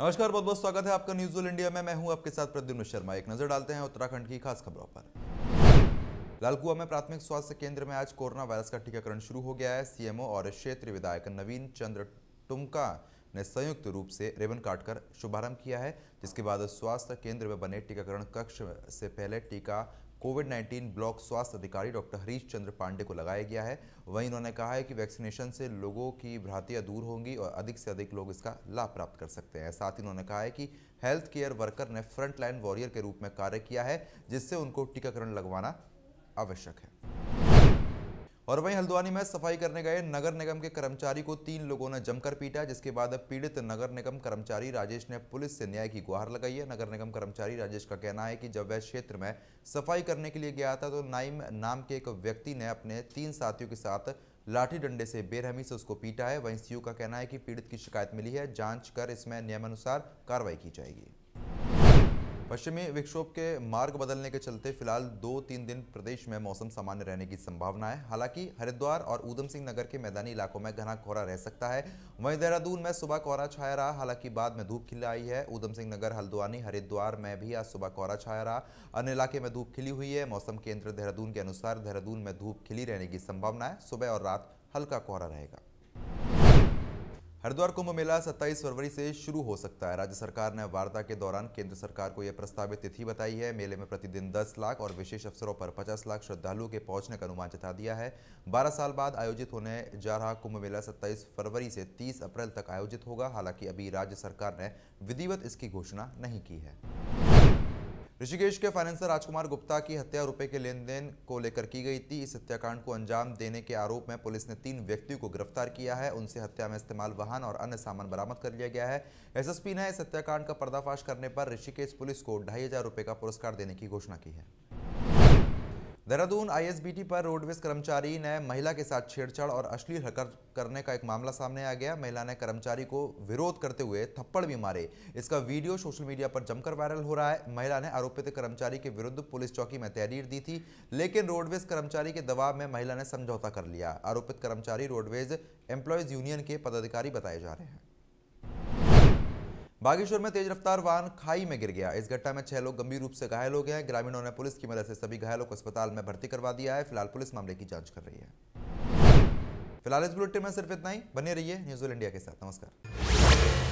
नमस्कार बहुत बहुत स्वागत है आपका न्यूज इंडिया में मैं हूं आपके साथ प्रद्युम्न शर्मा एक नजर डालते हैं उत्तराखंड की खास खबरों पर लालकुआ में प्राथमिक स्वास्थ्य केंद्र में आज कोरोना वायरस का टीकाकरण शुरू हो गया है सीएमओ और क्षेत्र विधायक नवीन चंद्र टुमका ने संयुक्त रूप से रिबन काटकर शुभारंभ किया है जिसके बाद स्वास्थ्य केंद्र में बने टीकाकरण कक्ष से पहले टीका कोविड 19 ब्लॉक स्वास्थ्य अधिकारी डॉक्टर हरीश चंद्र पांडे को लगाया गया है वहीं उन्होंने कहा है कि वैक्सीनेशन से लोगों की भ्रांतियां दूर होंगी और अधिक से अधिक लोग इसका लाभ प्राप्त कर सकते हैं साथ ही उन्होंने कहा है कि हेल्थ केयर वर्कर ने फ्रंटलाइन वॉरियर के रूप में कार्य किया है जिससे उनको टीकाकरण लगवाना आवश्यक है और वहीं हल्द्वानी में सफाई करने गए नगर निगम के कर्मचारी को तीन लोगों ने जमकर पीटा जिसके बाद पीड़ित नगर निगम कर्मचारी राजेश ने पुलिस से न्याय की गुहार लगाई है नगर निगम कर्मचारी राजेश का कहना है कि जब वह क्षेत्र में सफाई करने के लिए गया था तो नाइम नाम के एक व्यक्ति ने अपने तीन साथियों के साथ लाठी डंडे से बेरहमी से उसको पीटा है वहीं सीयू का कहना है कि पीड़ित की शिकायत मिली है जाँच कर इसमें नियमानुसार कार्रवाई की जाएगी पश्चिमी विक्षोभ के मार्ग बदलने के चलते फिलहाल दो तीन दिन प्रदेश में मौसम सामान्य रहने की संभावना है हालांकि हरिद्वार और ऊधम सिंह नगर के मैदानी इलाकों में घना कोहरा रह सकता है वहीं देहरादून में सुबह कोहरा छाया रहा हालांकि बाद में धूप खिली आई है ऊधम सिंह नगर हल्द्वानी हरिद्वार में भी आज सुबह कोहरा छाया रहा अन्य इलाके में धूप खिली हुई है मौसम केंद्र देहरादून के अनुसार देहरादून में धूप खिली रहने की संभावना है सुबह और रात हल्का कोहरा रहेगा हरिद्वार कुंभ मेला 27 फरवरी से शुरू हो सकता है राज्य सरकार ने वार्ता के दौरान केंद्र सरकार को यह प्रस्तावित तिथि बताई है मेले में प्रतिदिन 10 लाख और विशेष अवसरों पर 50 लाख श्रद्धालुओं के पहुंचने का अनुमान जता दिया है 12 साल बाद आयोजित होने जा रहा कुंभ मेला 27 फरवरी से 30 अप्रैल तक आयोजित होगा हालांकि अभी राज्य सरकार ने विधिवत इसकी घोषणा नहीं की है ऋषिकेश के फाइनेंसर राजकुमार गुप्ता की हत्या रुपए के लेन देन को लेकर की गई थी इस हत्याकांड को अंजाम देने के आरोप में पुलिस ने तीन व्यक्तियों को गिरफ्तार किया है उनसे हत्या में इस्तेमाल वाहन और अन्य सामान बरामद कर लिया गया है एसएसपी ने इस हत्याकांड का पर्दाफाश करने पर ऋषिकेश पुलिस को ढाई हजार रुपये का पुरस्कार देने की घोषणा की है देहरादून आईएसबीटी पर रोडवेज कर्मचारी ने महिला के साथ छेड़छाड़ और अश्लील हरकत करने का एक मामला सामने आ गया महिला ने कर्मचारी को विरोध करते हुए थप्पड़ भी मारे इसका वीडियो सोशल मीडिया पर जमकर वायरल हो रहा है महिला ने आरोपित कर्मचारी के विरुद्ध पुलिस चौकी में तहरीर दी थी लेकिन रोडवेज कर्मचारी के दबाव में महिला ने समझौता कर लिया आरोपित कर्मचारी रोडवेज एम्प्लॉयज यूनियन के पदाधिकारी बताए जा रहे हैं बागेश्वर में तेज रफ्तार वाहन खाई में गिर गया इस घटना में छह लोग गंभीर रूप से घायल हो गए हैं ग्रामीणों ने पुलिस की मदद से सभी घायलों को अस्पताल में भर्ती करवा दिया है फिलहाल पुलिस मामले की जांच कर रही है फिलहाल इस बुलेटिन में सिर्फ इतना ही बने रहिए न्यूज इंडिया के साथ नमस्कार